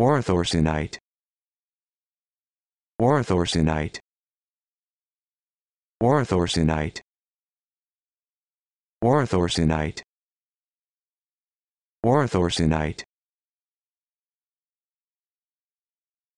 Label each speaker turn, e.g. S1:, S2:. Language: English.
S1: Orthorsinite. Orthorsinite. Orthorsinite. Orthorsinite. Orthorsinite.